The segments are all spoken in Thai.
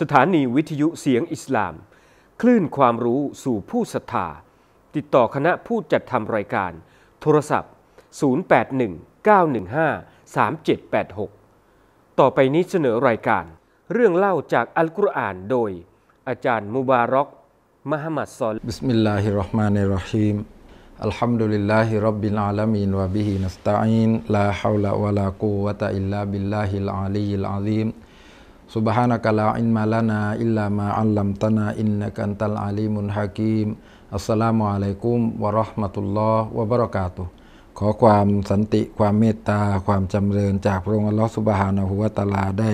สถานีวิทยุเสียงอิสลาม คลื่นความรู้สู่ผู้ศรัทธาติดต่อคณะผู้จัดทำรายการ โทรศัพท์ 0819153786 ต่อไปนี้เสนอรายการ เรื่องเล่าจากอัลกุรอานโดยอาจารย์มุบารอกมหมัดซอลบิสมิลลาฮิรราะห์มานิรราะฮีมดุลลลิิาฮรบ الحمد ل ิ ه ิ ب ا ل ع ا ل م น ن า ب า ن س ะลา ن าว ح و ะ ولا ق و ลาบิลลาฮิลอ ع ล ي ลอา ظ ีม سبحانك لا علم لنا إلا ما علمتنا إنك أنت العليم الحكيم السلام عليكم ورحمة الله وبركاته ขอความสันติความเมตตาความจำเริญ จากพระองค์อัลลอฮฺสุบฮานะฮุวาตาลาได้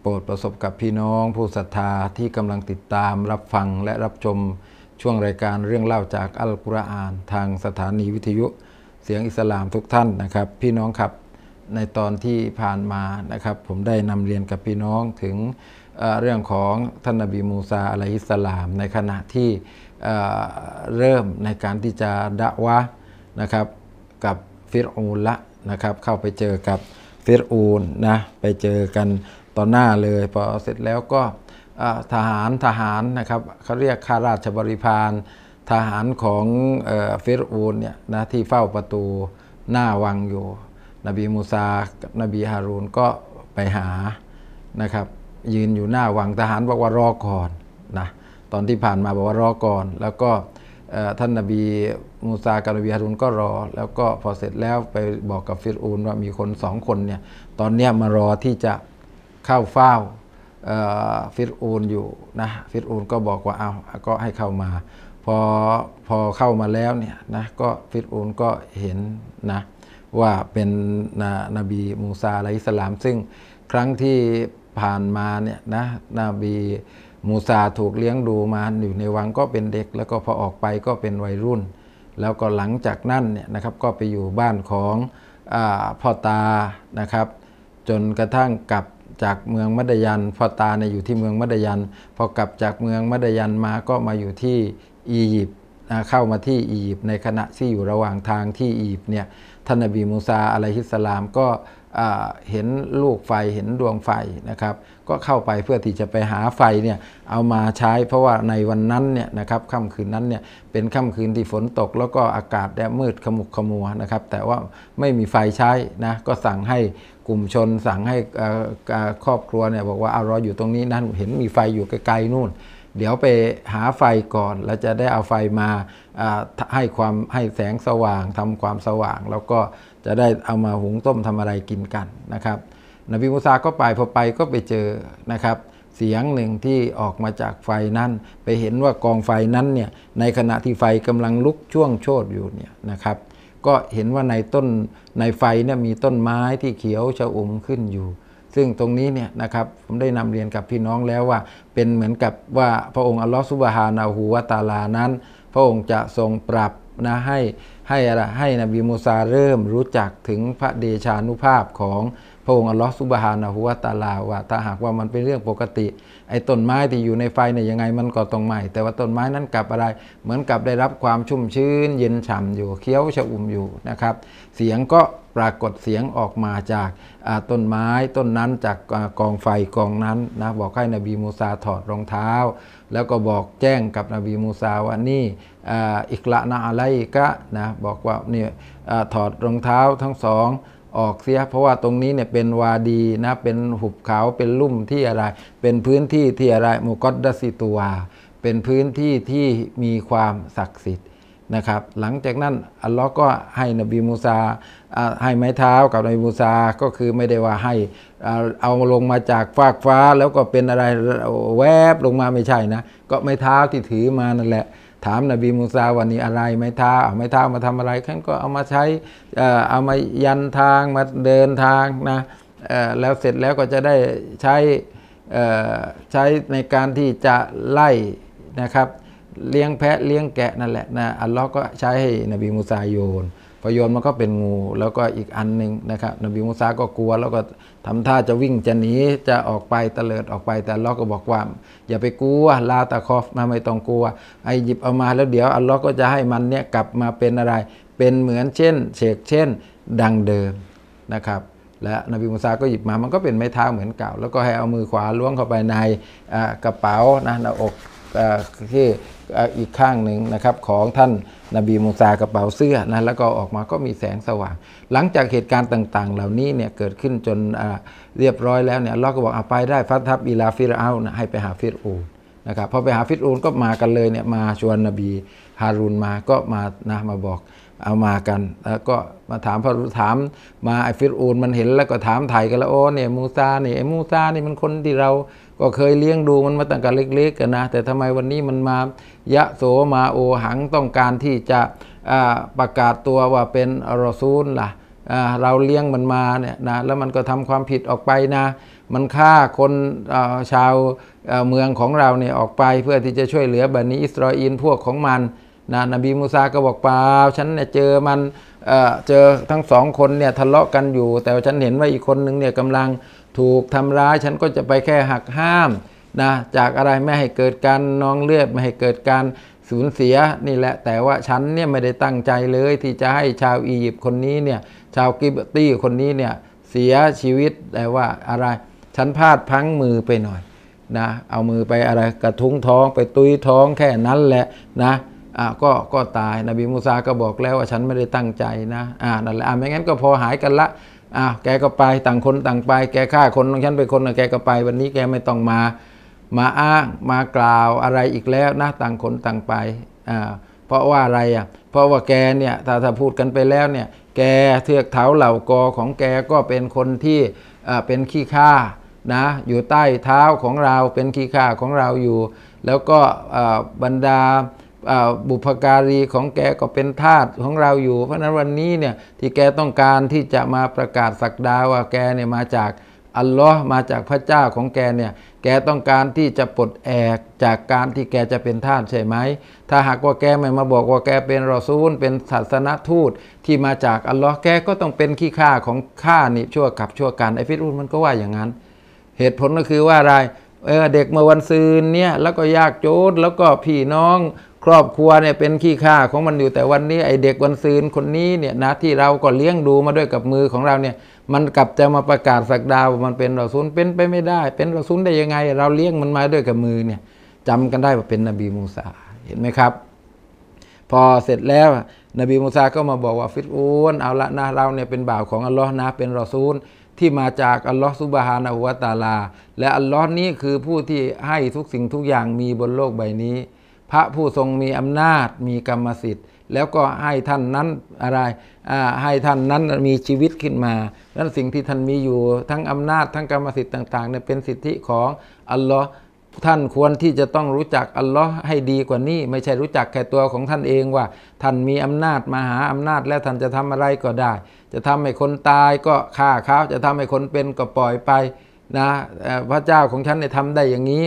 โปรดประสบกับพี่น้อง ผู้ศรัทธาที่กำลังติดตามรับฟังและรับชมช่วงรายการเรื่องเล่าจากอัลกุรอาน ทางสถานีวิทยุ เสียงอิสลามทุกท่านนะครับ พี่น้องครับในตอนที่ผ่านมานะครับ ผมได้นำเรียนกับพี่น้องถึงเรื่องของท่านอบีมูซาอะลัยฮิสสลาม ในขณะที่เริ่มในการที่จะดะวะนะครับกับฟิรูนละนะครับ เข้าไปเจอกับฟิรูนนะไปเจอกันต่อหน้าเลยพอเสร็จแล้วก็ทหารทหารนะครับเขาเรียกข้าราชบริพารทหารของฟิรูนเนี่ยนะที่เฝ้าประตูหน้าวังอยู่นบีมูซากับนบีฮารูนก็ไปหานะครับ ยืนอยู่หน้าวังทหารบอกว่ารอก่อนนะตอนที่ผ่านมาบอกว่ารอก่อน แล้วก็ท่านนบีมูซากับนบีฮารุนก็รอ แล้วก็พอเสร็จแล้วไปบอกกับฟิรูนว่ามีคนสองคนเนี่ย ตอนเนี้ยมารอที่จะเข้าเฝ้าฟิรูนอยู่นะฟิรูนก็บอกว่าเอาก็ให้เข้ามาพอพอเข้ามาแล้วเนี่ยนะก็ฟิรูนก็เห็นนะว่าเป็นนนบีมูซาอะลัยสลาม ซึ่งครั้งที่ผ่านมาเนี่ยนะนบีมูซาถูกเลี้ยงดูมาอยู่ในวังก็เป็นเด็ก แล้วก็พอออกไปก็เป็นวัยรุ่น แล้วก็หลังจากนั้นเนี่ยนะครับก็ไปอยู่บ้านของอพ่อตานะครับ จนกระทั่งกลับจากเมืองมัดยันพ่อตาเนี่ยอยู่ที่เมืองมัดยัน พอกลับจากเมืองมัดยันมาก็มาอยู่ที่อียิปต์เข้ามาที่อียิปต์ในขณะที่อยู่ระหว่างทางที่อียิปต์เนี่ยท่านนบีมูซาอะลัยฮิสลามก็เห็นลูกไฟเห็นดวงไฟนะครับก็เข้าไปเพื่อที่จะไปหาไฟเนี่ยเอามาใช้เพราะว่าในวันนั้นเนี่ยนะครับค่ำคืนนั้นเนี่ยเป็นค่ำคืนที่ฝนตก แล้วก็อากาศแดดมืดขมุกขมัวนะครับแต่ว่าไม่มีไฟใช้นะก็สั่งให้กลุ่มชน สั่งให้ครอบครัวเนี่ยบอกว่าเอารออยู่ตรงนี้นั่นเห็นมีไฟอยู่ไกลๆนู่นเดี๋ยวไปหาไฟก่อน แล้วจะได้เอาไฟมาให้ความให้แสงสว่างทำความสว่าง แล้วก็จะได้เอามาหุงต้มทำอะไรกินกันนะครับนบีมูซาก็ไปพอไปก็ไปเจอนะครับเสียงหนึ่งที่ออกมาจากไฟนั้นไปเห็นว่ากองไฟนั้นเนี่ยในขณะที่ไฟกำลังลุกช่วงโชดอยู่เนี่ยนะครับก็เห็นว่าในต้นในไฟเนี่ยมีต้นไม้ที่เขียวชะอุ่มขึ้นอยู่ซึ่งตรงนี้เนี่ยนะครับผมได้นำเรียนกับพี่น้องแล้วว่าเป็นเหมือนกับว่าพระองค์อัลลอฮฺสุบฮานาหูวาตาลานั้น พระองค์จะทรงปรับนะให้ให้อะไรให้นบีมูซาเริ่มรู้จักถึงพระเดชานุภาพของระองค์อัลลอฮฺสุบฮานะฮุวาตาลาว่า ถ้าหากว่ามันเป็นเรื่องปกติไอ้ต้นไม้ที่อยู่ในไฟเนี่ยยังไงมันก็ต้องไหม้แต่ว่าต้นไม้นั้นกลับอะไร เหมือนกับได้รับความชุ่มชื้นเย็นฉ่าอยู่เคี้ยวชะอุ่มอยู่นะครับเสียงก็ปรากฏเสียงออกมาจากต้นไม้ต้นนั้นจากกองไฟกองนั้นนะบอกให้นบีมูซาถอดรองเท้า แล้วก็บอกแจ้งกับนบีมูซาว่านี่อิกละนาอะไรกะนะบอกว่าเนี่ยถอดรองเท้าทั้งสองออกเสีย เพราะว่าตรงนี้เนี่ยเป็นวาดีนะเป็นหุบเขาเป็นลุ่มที่อะไร เป็นพื้นที่ที่อะไรมุกอดดัสิตัวเป็นพื้นที่ที่มีความศักดิ์สิทธิ์นะครับ หลังจากนั้นอัลลอฮ์ก็ให้นบีมูซาให้ไม้เท้ากับนบีมูซาก็คือไม่ได้ว่าให้เอาลงมาจากฟากฟ้า แล้วก็เป็นอะไรแวบลงมาไม่ใช่นะก็ไม้เท้าที่ถือมานั่นแหละถามนบีมูซาวันนี้อะไรไม้เท้าเอาไม้เท้ามาทำอะไรขั้นก็เอามาใช้เอามายันทางมาเดินทางนะแล้วเสร็จแล้วก็จะได้ใช้ใช้ในการที่จะไล่นะครับ เลี้ยงแพะเลี้ยงแกะนั่นแหละนะอัลลอฮ์ก็ใช้ให้นบีมูซาโยนพอโยนมันก็เป็นงูแล้วก็อีกอันหนึ่งนะครับ นบีมูซาก็กลัวแล้วก็ทำท่าจะวิ่งจะหนีจะออกไปเตลิดออกไป แต่ลอก็บอกว่าอย่าไปกลัวลาตะคอฟมาไม่ต้องกลัวไอหยิบเอามาแล้วเดี๋ยวอัลลอฮ์ก็จะให้มันเนี่ยกลับมาเป็นอะไร เป็นเหมือนเช่นเชกเช่น ดังเดิมนะครับและนบีมูซาก็หยิบมามันก็เป็นไม้เท้าเหมือนเก่าแล้วก็ให้เอามือขวาล้วงเข้าไปในกระเป๋านะหน้าอกที่อีกข้างหนึ่งนะครับของท่านนบีมูซากระเป๋าเสื้อนะแล้วก็ออกมาก็มีแสงสว่างหลังจากเหตุการณ์ต่างๆ เหล่านี้เนี่ยเกิดขึ้นจนเรียบร้อยแล้วเนี่ยเราก็บอกอาไปได้ฟัดทับอีลาฟิรเอานะให้ไปหาฟิรูนะครับพอไปหาฟิรูนก็มากันเลยเนี่ยมาชวนนบีฮารุนมาก็มานะมาบอกเอามากันแล้วก็มาถามพอรูถามมาไอฟิรูนมันเห็น แล้วก็ถามไทยกันแล้วโอ้เนี่ยมูซาเนี่ยไอมูซานี่มันคนที่เราก็เคยเลี้ยงดูมันมาตั้งแต่เล็กๆ กันนะ แต่ทำไมวันนี้มันมา ยะโสมาโอหังต้องการที่จะประกาศตัวว่าเป็นรอซูลล่ะเราเลี้ยงมันมาเนี่ยนะแล้วมันก็ทำความผิดออกไปนะ มันฆ่าคนชาวเมืองของเราเนี่ยออกไปเพื่อที่จะช่วยเหลือบันิอิสราเอลพวกของมันนะนบีมูซาก็บอกเปล่าฉันเนี่ยเจอมันเจอทั้งสองคนเนี่ยทะเลาะกันอยู่ แต่ฉันเห็นว่าอีกคนนึงเนี่ยกำลังถูกทำร้ายฉันก็จะไปแค่หักห้ามนะจากอะไรไม่ให้เกิดการนองเลือดไม่ให้เกิดการสูญเสียนี่แหละแต่ว่าฉันเนี่ยไม่ได้ตั้งใจเลยที่จะให้ชาวอียิปต์คนนี้เนี่ยชาวกิบตี้คนนี้เนี่ยเสียชีวิตแต่ว่าอะไร ฉันพลาดพังมือไปหน่อยนะเอามือไปอะไรกระทุ้งท้อง ไปตุ้ยท้องแค่นั้นแหละนะอ่ะก็ก็ตายนบีมูซาก็บอกแล้วว่าฉันไม่ได้ตั้งใจนะอ่านั่นแหละอ่ะไม่งั้นก็พอหายกันละอ้าว แกก็ไปต่างคนต่างไป แกฆ่าคนของฉันไปคนนแกก็ไปวันนี้แกไม่ต้องมา มาอ้างมากล่าวอะไรอีกแล้วนะต่างคนต่างไปอ่าเพราะว่าอะไรอ่ะ เพราะว่าแกเนี่ย ถ้าถ้าพูดกันไปแล้วเนี่ย แกเทือกเท้าเหล่ากอของแกก็เป็นคนที่อ่าเป็นขี้ข้า นะ อยู่ใต้เท้าของเรา เป็นขี้ข้าของเราอยู่ แล้วก็อ่าบรรดาบุพการีของแกก็เป็นทาสของเราอยู่ เพราะนั้นวันนี้เนี่ยที่แกต้องการที่จะมาประกาศสักดาว่าแกเนี่ยมาจากอัลลอฮ์มาจากพระเจ้าของแกเนี่ยแกต้องการที่จะปลดแอกจากการที่แกจะเป็นทาสใช่ไหม ถ้าหากว่าแกไม่มาบอกว่าแกเป็นรอซูล เป็นศาสนทูต ที่มาจากอัลลอฮ์แกก็ต้องเป็นขี้ข้าของข้านี่ชั่วกับชั่วการไอฟิรูนมันก็ว่าอย่างนั้น เหตุผลก็คือว่าอะไรเเด็กเมื่อวันซืนเนี่ยแล้วก็ยากโจดแล้วก็พี่น้องรอบครัวเนี่ยเป็นขี้ข้าของมันอยู่แต่วันนี้ ไอเด็กวันซืนคนนี้เนี่ยนะที่เราก็เลี้ยงดูมาด้วยกับมือของเราเนี่ย มันกลับจะมาประกาศสักดาวมันเป็นรอซุนเป็นไปไม่ได้ เป็นรอซุนได้ยังไง เราเลี้ยงมันมาด้วยกับมือเนี่ยจำกันได้ว่าเป็นนบีมูซาเห็นไหมครับ พอเสร็จแล้ว นบีมูซาก็มาบอกว่าฟิตอูนเอาละนะเราเนี่ยเป็นบ่าวของอัลลอฮ์นะเป็นรอซูล ที่มาจากอัลลอฮ์ซุบฮานะฮุวาตาลา และอัลลอฮ์นี้คือผู้ที่ให้ทุกสิ่งทุกอย่างมีบนโลกใบนี้พระผู้ทรงมีอำนาจมีกรรมสิทธิ์แล้วก็ให้ท่านนั้นอะไรให้ท่านนั้นมีชีวิตขึ้นมา นั้นสิ่งที่ท่านมีอยู่ทั้งอำนาจทั้งกรรมสิทธิ์ต่างๆเนี่ยเป็นสิทธิของอัลลอฮ์ท่านควรที่จะต้องรู้จักอัลลอฮ์ให้ดีกว่านี้ ไม่ใช่รู้จักแค่ตัวของท่านเองว่า ท่านมีอำนาจมาหาอำนาจ และท่านจะทำอะไรก็ได้ จะทำให้คนตายก็ฆ่าเขาจะทำให้คนเป็นก็ปล่อยไปนะพระเจ้าของฉันเนี่ยทำได้อย่างนี้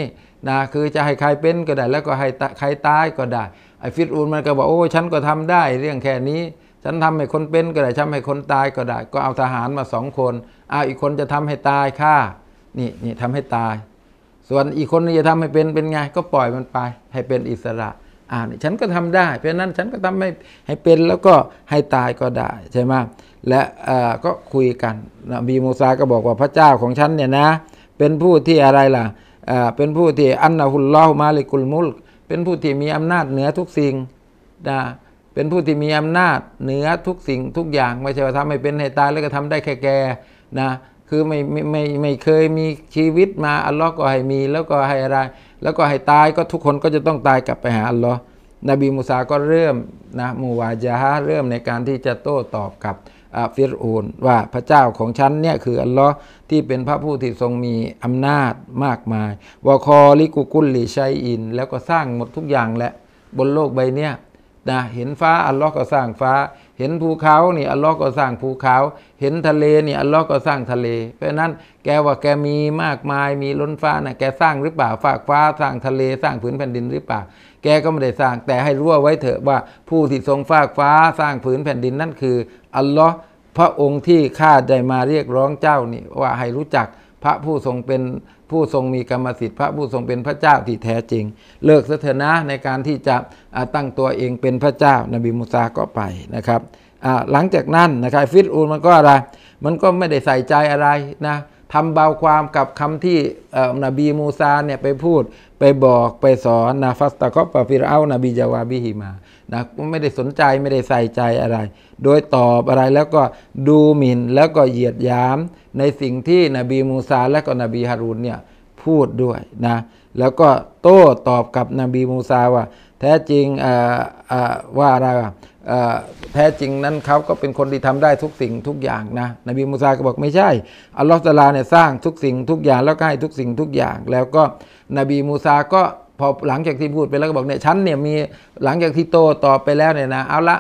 นะคือจะให้ใครเป็นก็ได้แล้วก็ให้ใครตายก็ได้ ไอ้ฟิรูนมันก็บอกโอ้ฉันก็ทำได้เรื่องแค่นี้ ฉันทำให้คนเป็นก็ได้ฉันให้คนตายก็ได้ ก็เอาทหารมาสองคนเอาอีกคนจะทำให้ตายฆ่านี่นี่ทำให้ตาย ส่วนอีกคนจะทำให้เป็นเป็นไง ก็ปล่อยมันไปให้เป็นอิสระอ่านี่ฉันก็ทำได้ เพราะนั้นฉันก็ทำให้ให้เป็นแล้วก็ให้ตายก็ได้ ใช่ไหมและก็คุยกันนบีมูซาก็บอกว่าพระเจ้าของฉันเนี่ยนะเป็นผู้ที่อะไรล่ะเป็นผู้ที่อันนาฮุลลอฮมาลิกุลมุลเป็นผู้ที่มีอำนาจเหนือทุกสิ่งนะเป็นผู้ที่มีอำนาจเหนือทุกสิ่งทุกอย่างไม่ใช่ว่าทำให้เป็นให้ตายแล้วก็ทำได้แค่แกนะคือไม่ไม่ไม่ไม่เคยมีชีวิตมาอัลลอฮ์ก็ให้มีแล้วก็ให้อะไรแล้วก็ให้ตายก็ทุกคนก็จะต้องตายกลับไปหาอัลลอฮ์นบีมูซาก็เริ่มนะมูวาจาฮะเริ่มในการที่จะโต้ตอบกับฟิรูนว่าพระเจ้าของฉันเนี่ยคืออัลลอฮ์ที่เป็นพระผู้ที่ทรงมีอำนาจมากมายวะคอลิกุกุลลิชัยอิน แล้วก็สร้างหมดทุกอย่างแหละบนโลกใบเนี้ยนะเห็นฟ้าอัลลอฮ์ก็สร้างฟ้า เห็นภูเขานี่อัลลอฮ์ก็สร้างภูเขา เห็นทะเลนี่อัลลอฮ์ก็สร้างทะเล เพราะนั้นแกว่าแกมีมากมาย มีล้นฟ้านะแกสร้างหรือเปล่าฝากฟ้าสร้างทะเลสร้างผืนแผ่นดินหรือเปล่าแกก็ไม่ได้สร้างแต่ให้รู้ไว้เถอะว่าผู้ที่ทรงฟากฟ้าสร้างผืนแผ่นดินนั่นคืออัลลอฮ์พระองค์ที่ข้าได้มาเรียกร้องเจ้านี่ว่าให้รู้จักพระผู้ทรงเป็นผู้ทรงมีกรรมสิทธิ์พระผู้ทรงเป็นพระเจ้าที่แท้จริง เลิกเสถนะในการที่จะตั้งตัวเองเป็นพระเจ้านบีมูซาก็ไปนะครับหลังจากนั้นนะครับฟิตอูนมันก็อะไร มันก็ไม่ได้ใส่ใจอะไรนะทำเบาความกับคำที่นบีมูซาเนี่ยไปพูดไปบอกไปสอนนาฟัสตะกอบปาฟิรเอานบีจาวาบิฮิมานะไม่ได้สนใจไม่ได้ใส่ใจอะไร โดยตอบอะไรแล้วก็ดูหมิน่นแล้วก็เหยียดยามในสิ่งที่นบีมูซาและก็นบีฮารุนเนี่ยพูดด้วยนะแล้วก็โต้ตอบกับนบีมูซาว่า แท้จริงว่าอะไรแท้จริงนั้นเขาก็เป็นคนที่ทำได้ทุกสิ่งทุกอย่างนะนบีมูซาก็บอกไม่ใช่อัลลอฮฺตาลาเนี่ยสร้างทุกสิ่งทุกอย่างแล้วก็ให้ทุกสิ่งทุกอย่าง แล้วก็นบีมูซาก็พอหลังจากที่พูดไปแล้วก็บอกเนี่ยฉันเนี่ยมีหลังจากที่โตตอบไปแล้วเนี่ยนะเอาละ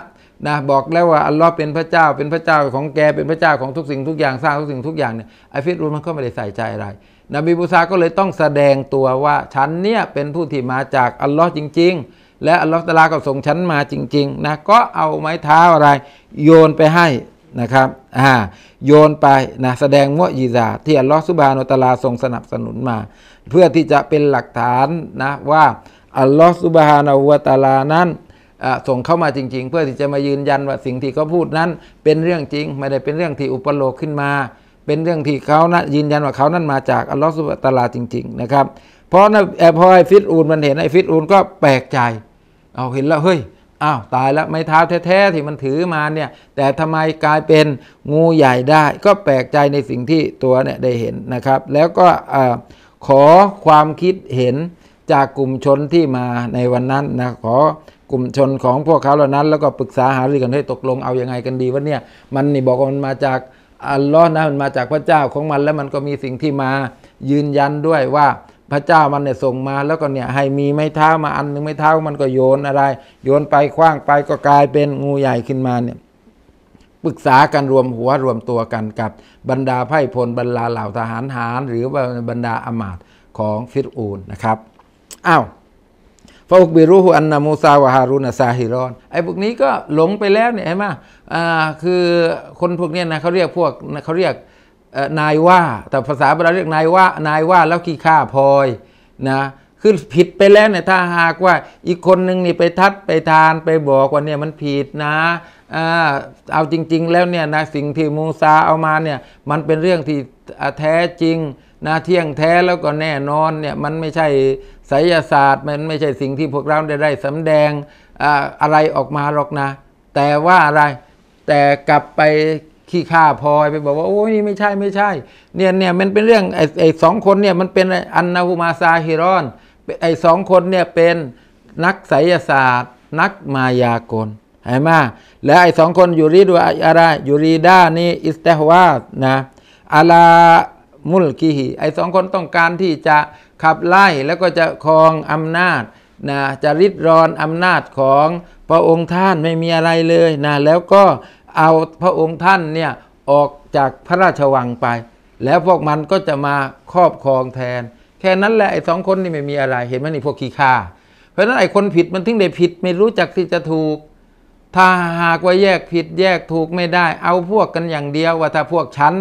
นะบอกแล้วว่าอัลลอฮฺเป็นพระเจ้าเป็นพระเจ้าของแกเป็นพระเจ้าของทุกสิ่งทุกอย่างสร้างทุกสิ่งทุกอย่างเนี่ยไอฟิรูมันก็ไม่ได้ใส่ใจอะไรนบีมูซาก็เลยต้องแสดงตัวว่าฉันเนี่ยเป็นผู้ที่มาจากอัลลอฮฺจริง ๆและอัลลอฮฺตลา ก็ส่งฉันมาจริงๆนะ ก็เอาไม้เท้าอะไรโยนไปให้นะครับ อ่า โยนไปนะ แสดงมุยิซาที่อัลลอฮฺสุบานุตลาส่งสนับสนุนมา เพื่อที่จะเป็นหลักฐานนะว่าอัลลอฮฺสุบฮานาวตาลานั้นส่งเข้ามาจริงๆเพื่อที่จะมายืนยันว่าสิ่งที่เขาพูดนั้น เป็นเรื่องจริง ไม่ได้เป็นเรื่องที่อุปโลกขึ้นมา เป็นเรื่องที่เขานะยืนยันว่าเขานั้นมาจากอัลลอฮฺสุบตาลาจริงๆนะครับเพราะนะพอไอ้ฟิตอูนมันเห็นไอ้ฟิตอูนก็แปลกใจเอาเห็นแล้วเฮ้ยอ้าวตายแล้วไม้เท้าแท้ๆที่มันถือมาเนี่ยแต่ทำไมกลายเป็นงูใหญ่ได้ ก็แปลกใจในสิ่งที่ตัวเนี่ยได้เห็นนะครับ แล้วก็ขอความคิดเห็นจากกลุ่มชนที่มาในวันนั้นนะขอกลุ่มชนของพวกเขาเหล่านั้น แล้วก็ปรึกษาหารือกันให้ตกลงเอาอยัางไงกันดีว่าเนี่ยมันนี่บอกว่ามันมาจากอัลลอฮ์นะมันมาจากพระเจ้าของมัน แล้วมันก็มีสิ่งที่มายืนยันด้วยว่าพระเจ้ามันเนี่ยส่งมาแล้วก็เนี่ยให้มีไม้เท้ามาอันนึงไม้เท้ามันก็โยนอะไร โยนไปคว้างไปก็กลายเป็นงูใหญ่ขึ้นมาเนี่ยปรึกษากันรวมหัวรวมตัวกันกับบรรดาไพ่พลบรรดาเหล่าทหารหาร หรือบรรดาอมาตของฟิรูนนะครับอ้าวฟาอุกบิรูฮุอันนามูซาวะฮารุนซาฮิรอนไอ้พวกนี้ก็หลงไปแล้วเนี่ยเห็นไหมคือคนพวกนี้นะเขาเรียกพวกเขาเรียกนายว่าแต่ภาษาเราเรียกนายว่านายว่าแล้วขี้ข้าพลอยนะคือผิดไปแล้วเนี่ยถ้าหากว่าอีกคนหนึ่งนี่ไปทัดไปทานไปบอกว่าเนี่ยมันผิดนะเอาจริงๆ แล้วเนี่ยนะ สิ่งที่มูซาเอามาเนี่ย มันเป็นเรื่องที่แท้จริงนะเที่ยงแท้แล้วก็แน่นอนเนี่ย มันไม่ใช่ไสยศาสตร์มันไม่ใช่สิ่งที่พวกเราได้ได้สำแดงอะไรออกมาหรอกนะ แต่ว่าอะไรแต่กลับไปขี้ข้าพลอยไปบอกว่าโอ้ยนี่ไม่ใช่ไม่ใช่ เนี่ยเนี่ยมันเป็นเรื่องไอ้ไอ้สองคนเนี่ยมันเป็นอันนาหุมาซาฮิรอน ไอ้สองคนเนี่ย เป็นนักไสยศาสตร์ นักมายากลเห็นไหมแล้วไอ้สองคนยูรีดว่าอะไรยูรีด้านี่อิสเตฮวาสนะอาลามุลกีฮีไอ้สองคนต้องการที่จะขับไล่แล้วก็จะครองอำนาจนะจะริดรอน อำนาจของพระองค์ท่านไม่มีอะไรเลยนะแล้วก็เอาพระองค์ท่านเนี่ยออกจากพระราชวังไป แล้วพวกมันก็จะมาครอบครองแทน แค่นั้นแหละไอ้สองคนนี่ไม่มีอะไรเห็นไหมนี่พวกขี้ข้าเพราะนั้นไอ้คนผิดมันถึงได้ผิดไม่รู้จักที่จะถูก ถ้าหากว่าแยกผิดแยกถูกไม่ได้ เอาพวกกันอย่างเดียวว่าถ้าพวกฉัน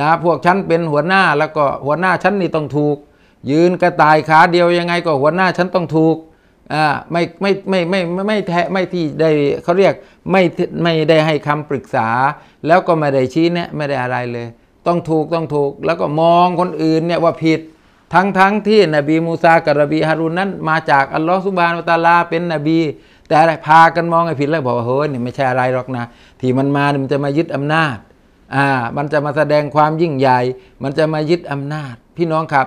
นะพวกฉันเป็นหัวหน้าแล้วก็หัวหน้าฉันนี่ต้องถูก ยืนกระต่ายขาเดียวยังไง ก็หัวหน้าฉันต้องถูกอ่าไม่ไม่ไม่ไม่ไม่ไม่แทไม่ที่ได้เขาเรียกไม่ไม่ได้ให้คำปรึกษา แล้วก็ไม่ได้ชี้เนะไม่ได้อะไรเลย ต้องถูกต้องถูกแล้วก็มองคนอื่นเนี่ยว่าผิด ทั้งทั้งที่นบีมูซากับนบีฮารุนนั้น มาจากอัลลอฮฺสุบานตาลาเป็นนบี แต่พากันมองไอ้ผิดแล้วบอกว่าเฮ้ยเนี่ยไม่ใช่อะไรหรอกนะที่มันมามันจะมายึดอำนาจอ่ามันจะมาแสดงความยิ่งใหญ่ มันจะมายึดอำนาจ พี่น้องครับ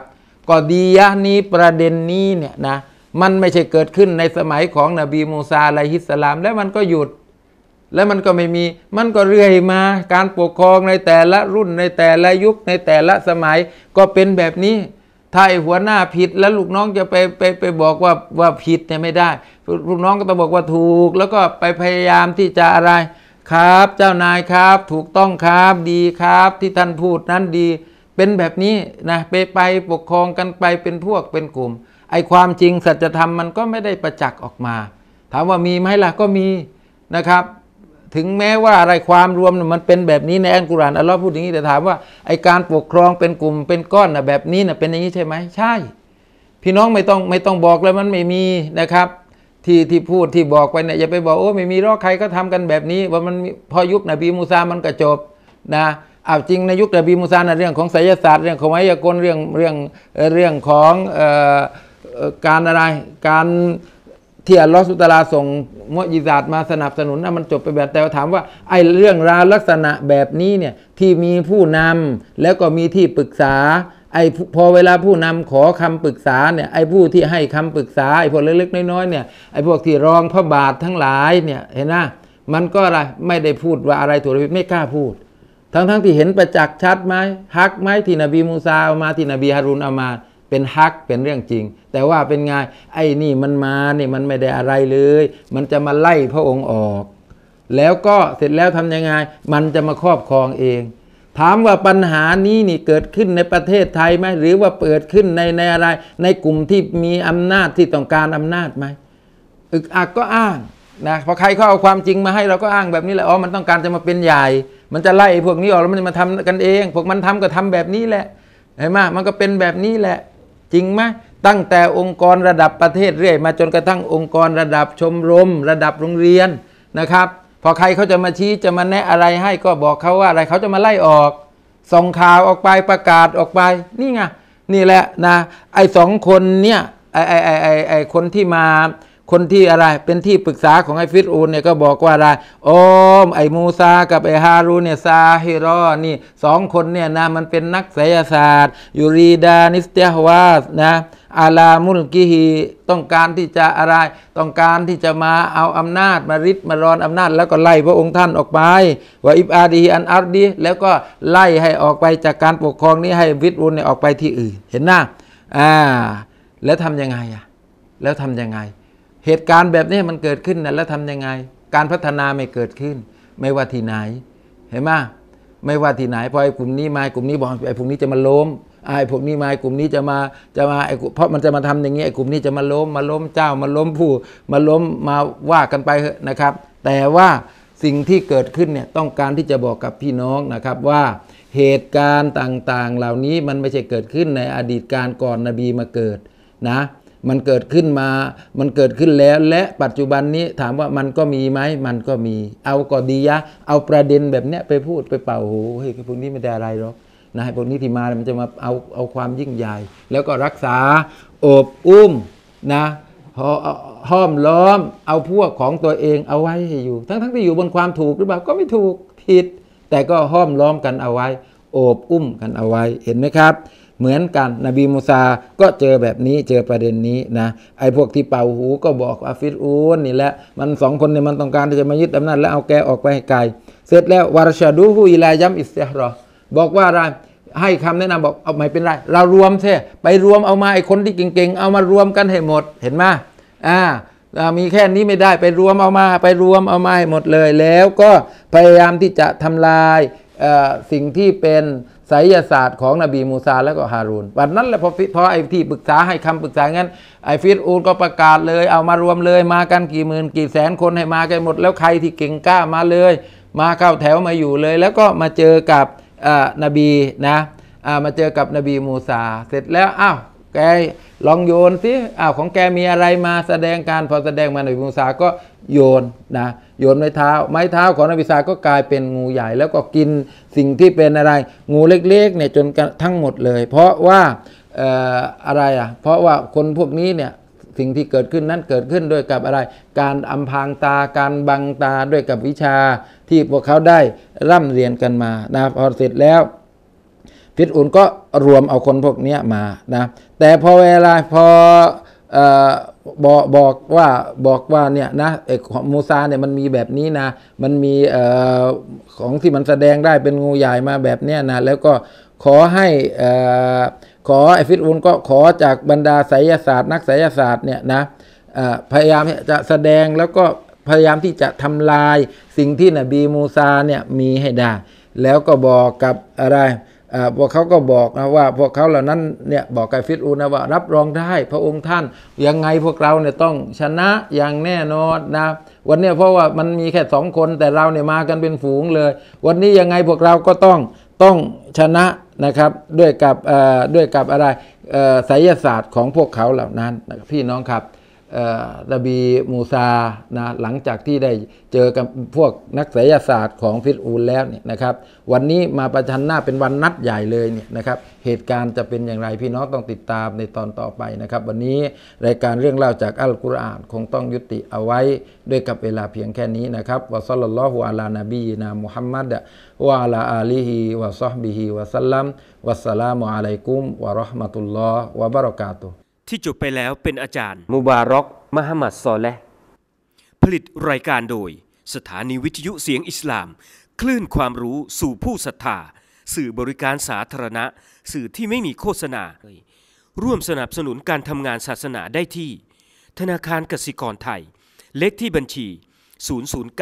ก็ดียะนี้ประเด็นนี้เนี่ยนะมันไม่ใช่เกิดขึ้นในสมัยของนบีมูซาอะลัยฮิสลาม แล้วมันก็หยุดแล้วมันก็ไม่มีมันก็เรื่อยมาการปกครองในแต่ละรุ่นในแต่ละยุคในแต่ละสมัย ก็เป็นแบบนี้ถ้าหัวหน้าผิดแล้วลูกน้องจะไปไปไปบอกว่าว่าผิดเนี่ยไม่ได้ลูกน้องก็ต้องบอกว่าถูก แล้วก็ไปพยายามที่จะอะไรครับเจ้านายครับ ถูกต้องครับดีครับ ที่ท่านพูดนั้นดี เป็นแบบนี้นะไปไปปกครองกันไปเป็นพวกเป็นกลุ่มไอความจริงสัจธรรมมันก็ไม่ได้ประจักษ์ออกมา ถามว่ามีไหมล่ะก็มีนะครับ ถึงแม้ว่าอะไรความรวมมันเป็นแบบนี้ในอัลกุรอานอัลลอฮ์พูดอย่างนี้แต่ถามว่าไอการปกครองเป็นกลุ่มเป็นก้อนนะแบบนี้นะเป็นอย่างนี้ใช่ไหมใช่ พี่น้องไม่ต้องไม่ต้องบอกเลยมันไม่มีนะครับ ที่ที่พูดที่บอกไปเนี่ยอย่าไปบอกโอ้ไม่มีรอกใครก็ทำกันแบบนี้ ว่ามันพอยุคนบีมูซามันก็จบนะเอาจริงในยุคนบีมูซาในเรื่องของไสยศาสตร์เรื่องของไวยาก์เรื่องเรื่องเรื่องของการอะไรการที่อัลลอฮฺสุตลาส่งมุอิซาตมาสนับสนุนนะมันจบไปแบบแต่ถามว่าไอ้เรื่องราวลักษณะแบบนี้เนี่ยที่มีผู้นำแล้วก็มีที่ปรึกษาไอ้พอเวลาผู้นำขอคำปรึกษาเนี่ยไอ้ผู้ที่ให้คำปรึกษาไอ้พวกเล็กๆน้อยๆเนี่ยไอ้พวกที่รองพระบาททั้งหลายเนี่ยเห็นไหมมันก็อะไรไม่ได้พูดว่าอะไรถูกหรือไม่กล้าพูด ทั้งๆที่เห็นประจักษ์ชัดไหมฮักไหมที่นบีมูซาเอามาที่นบีฮารุนเอามาเป็นฮักเป็นเรื่องจริง แต่ว่าเป็นไงไอ้นี่มันมาเนี่ยมันไม่ได้อะไรเลย มันจะมาไล่พระองค์ออก แล้วก็เสร็จแล้วทำยังไง มันจะมาครอบครองเอง ถามว่าปัญหานี้นี่เกิดขึ้นในประเทศไทยไหมหรือว่าเปิดขึ้นในในอะไร ในกลุ่มที่มีอำนาจที่ต้องการอำนาจไหมอึกอักก็อ้างนะพอใครเขาเอาความจริงมาให้เราก็อ้างแบบนี้แหละอ๋อมันต้องการจะมาเป็นใหญ่ มันจะไล่พวกนี้ออกแล้วมันจะมาทำกันเอง พวกมันทำก็ทำแบบนี้แหละเห็นไหมมันก็เป็นแบบนี้แหละจริงไหมตั้งแต่องค์กรระดับประเทศเรื่อยมาจนกระทั่งองค์กรระดับชมรมระดับโรงเรียนนะครับพอใครเขาจะมาชี้จะมาแนะอะไรให้ก็บอกเขาว่าอะไรเขาจะมาไล่ออกส่งข่าวออกไปประกาศออกไปนี่ไงนี่แหละนะไอ้สองคนเนี่ยไอ้ไอ้ไอ้ไอ้คนที่มาคนที่อะไรเป็นที่ปรึกษาของไอ้ฟิรูนเนี่ยก็บอกว่าอะไรโอ้มไอ้มูซา กับไอ้ฮารูเนี่ยซาฮิรอนี่สองคนเนี่ยนะมันเป็นนักไสยศาสตร์ยูรีดานิสเตฮวาสนะ อาลามุลกิฮีต้องการที่จะอะไร ต้องการที่จะมาเอาอำนาจ มาริดมารอนอำนาจ แล้วก็ไล่พระองค์ท่านออกไป ว่าอิบอาดีอันอัรดีแล้วก็ไล่ให้ออกไปจากการปกครองนี้ให้ฟิรูนเนี่ยออกไปที่อื่น เห็นหน้าอ่าแล้วทำยังไงอ่ะ แล้วทำยังไงเหตุการณ์แบบนี้มันเกิดขึ้นนะแล้วทำยังไง การพัฒนาไม่เกิดขึ้น ไม่ว่าที่ไหน เห็นไหมไม่ว่าที่ไหนพอไอ้กลุ่มนี้มากลุ่มนี้บอกไอ้กลุ่มนี้จะมาล้มไอ้พวกนี้มากลุ่มนี้จะมาจะมาไอ้เพราะมันจะมาทำอย่างนี้ไอ้กลุ่มนี้จะมาล้ม มาล้มเจ้า มาล้มผู้มาล้มมาว่ากันไปนะครับ แต่ว่าสิ่งที่เกิดขึ้นเนี่ยต้องการที่จะบอกกับพี่น้องนะครับ ว่าเหตุการณ์ต่างๆ เหล่านี้มันไม่ใช่เกิดขึ้นในอดีตการก่อนนบีมาเกิดนะมันเกิดขึ้นมา มันเกิดขึ้นแล้ว และปัจจุบันนี้ถามว่ามันก็มีไหม มันก็มีเอากอดียะ เอาประเด็นแบบเนี้ยไปพูดไปเป่าหูเฮ้ยพวกนี้ไม่ได้อะไรหรอกนะพวกนี้ที่มามันจะมาเอาเอาความยิ่งใหญ่ แล้วก็รักษาอบอุ้มนะหห้อมล้อม เอาพวกของตัวเองเอาไว้อยู่ ทั้งทั้งที่อยู่บนความถูกหรือเปล่า ก็ไม่ถูก ผิด แต่ก็ห้อมล้อมกันเอาไว้ โอบอุ้มกันเอาไว้ เห็นไหมครับเหมือนกันนบีมูซาก็เจอแบบนี้เจอประเด็นนี้นะไอ้พวกที่เป่าหูก็บอกอาฟิรอูนนี่แหละมันสองคนเนี่ยมันต้องการที่จะมายึดอำนาจแล้วเอาแกออกไปให้ไกลเสร็จแล้ววารชาดูฮูอิลายัมอิสเซรอบอกว่าอะไรให้คำแนะนำบอกเอาไม่เป็นไรเรารวมเถอไปรวมเอามาไอ้คนที่เก่งๆเอามารวมกันให้หมดเห็นไหมอ่ามีแค่นี้ไม่ได้ไปรวมเอามา ไปรวมเอามาให้หมดเลยแล้วก็พยายามที่จะทำลายสิ่งที่เป็นไสยศาสตร์ของนบีมูซาแล้วก็ฮารูนวันนั้นแหละพอพอไอ้ที่ปรึกษาให้คำปรึกษางั้นไอ้ฟิสอูนก็ประกาศเลยเอามารวมเลยมากันกี่หมื่นกี่แสนคนให้มากันหมดแล้วใครที่เก่งกล้ามาเลย มาเข้าแถวมาอยู่เลย แล้วก็มาเจอกับนบีนะมาเจอกับนบีมูซาเสร็จแล้วอ้าวแกลองโยนสิอ้าวของแกมีอะไรมาแสดงการพอแสดงมาหน่อยมูซาก็โยนนะโยนไม้เท้า ไม้เท้าของนบิซาก็กลายเป็นงูใหญ่แล้วก็กินสิ่งที่เป็นอะไร งูเล็กๆเนี่ยจนทั้งหมดเลย เพราะว่าอะไร อ่ะเพราะว่าคนพวกนี้เนี่ยสิ่งที่เกิดขึ้นนั้นเกิดขึ้นด้วยกับอะไร การอำพางตาการบังตาด้วยกับวิชาที่พวกเขาได้ร่ำเรียนกันมานะพอเสร็จแล้วฟิตอุนก็รวมเอาคนพวกนี้มานะแต่พอเวลาพอบอกบอกว่าบอกว่าเนี่ยนะเอกมูซาเนี่ยมันมีแบบนี้นะ มันมีของที่มันแสดงได้เป็นงูใหญ่มาแบบเนี้ยนะ แล้วก็ขอให้ขอไอฟิตอุนก็ขอจากบรรดาไสยศาสตร์นักไสยศาสตร์เนี่ยนะพยายามจะแสดงแล้วก็พยายามที่จะทำลายสิ่งที่นบีมูซาเนี่ยมีให้ได้ แล้วก็บอกกับอะไรพวกเขาก็บอกนะว่าพวกเขาเหล่านั้นเนี่ยบอกกับฟิรูนะว่า รับรองได้พระองค์ท่าน ยังไงพวกเราเนี่ยต้องชนะอย่างแน่นอนนะวันนี้เพราะว่ามันมีแค่สองคนแต่เราเนี่ยมากันเป็นฝูงเลย วันนี้ยังไงพวกเราก็ต้องต้องชนะนะครับด้วยกับด้วยกับอะไรไสยศาสตร์ของพวกเขาเหล่านั้นพี่น้องครับนบีมูซา นะ หลังจากที่ได้เจอกับพวกนักไสยศาสตร์ของฟิตอูลแล้วเนี่ยนะครับ วันนี้มาประชันหน้าเป็นวันนัดใหญ่เลยเนี่ยนะครับ เหตุการณ์จะเป็นอย่างไรพี่น้องต้องติดตามในตอนต่อไปนะครับ วันนี้รายการเรื่องเล่าจากอัลกุรอานคงต้องยุติเอาไว้ด้วยกับเวลาเพียงแค่นี้นะครับวะซัลลัลลอฮุอะลานาบีนามุฮัมมัดวะอะลาอาลีฮิวะซอฮบิฮิวะสัลลัมวะสสลามุอะลัยกุม วะราะห์มะตุลลอฮ์วะบะเราะกาตุฮ์ที่จบไปแล้วเป็นอาจารย์ มุบารอกมหมัดซอและ ผลิตรายการโดย สถานีวิทยุเสียงอิสลาม คลื่นความรู้สู่ผู้ศรัทธาสื่อบริการสาธารณะ สื่อที่ไม่มีโฆษณาร่วมสนับสนุนการทำงานศาสนาได้ที่ ธนาคารกสิกรไทย เลขที่บัญชี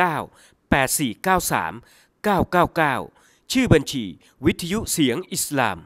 009 8493 999 ชื่อบัญชีวิทยุเสียงอิสลาม